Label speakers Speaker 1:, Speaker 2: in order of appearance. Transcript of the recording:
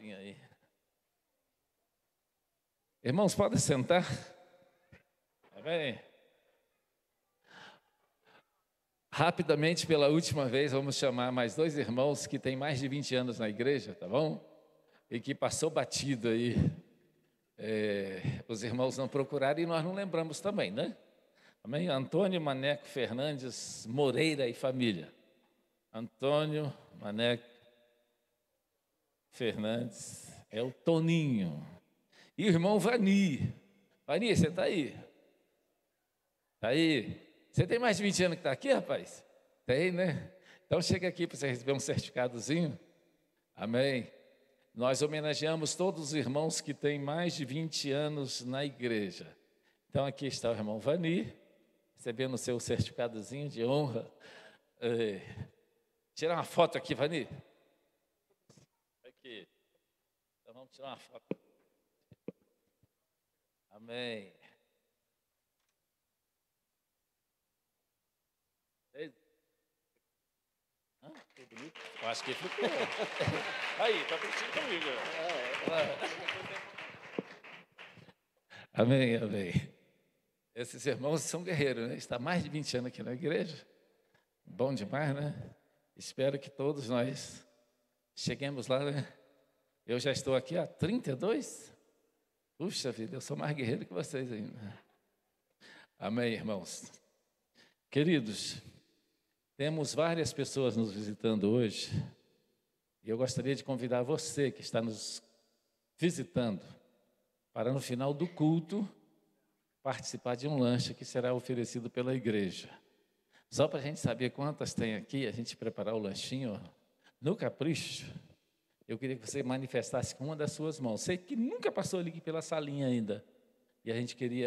Speaker 1: aí. Irmãos, podem sentar. Amém. Tá Rapidamente, pela última vez, vamos chamar mais dois irmãos que têm mais de 20 anos na igreja, tá bom? E que passou batido aí. É, os irmãos não procuraram e nós não lembramos também, né? Amém? Antônio Maneco Fernandes Moreira e família. Antônio Maneco Fernandes, é o Toninho. E o irmão Vani. Vani, você está aí? Está aí? Você tem mais de 20 anos que está aqui, rapaz? Tem, né? Então chega aqui para você receber um certificadozinho. Amém. Nós homenageamos todos os irmãos que têm mais de 20 anos na igreja. Então aqui está o irmão Vani, recebendo o seu certificadozinho de honra. É. Tirar uma foto aqui, Vani aqui. Então vamos tirar uma foto. Amém. acho que ficou. Aí, está curtindo comigo. É. Amém, amém. Esses irmãos são guerreiros, né? Está mais de 20 anos aqui na igreja. Bom demais, né? Espero que todos nós Chegamos lá, né? eu já estou aqui há 32? Puxa vida, eu sou mais guerreiro que vocês ainda. Amém, irmãos. Queridos, temos várias pessoas nos visitando hoje. E eu gostaria de convidar você que está nos visitando para no final do culto participar de um lanche que será oferecido pela igreja. Só para a gente saber quantas tem aqui, a gente preparar o lanchinho no capricho, eu queria que você manifestasse com uma das suas mãos. Sei que nunca passou ali pela salinha ainda. E a gente queria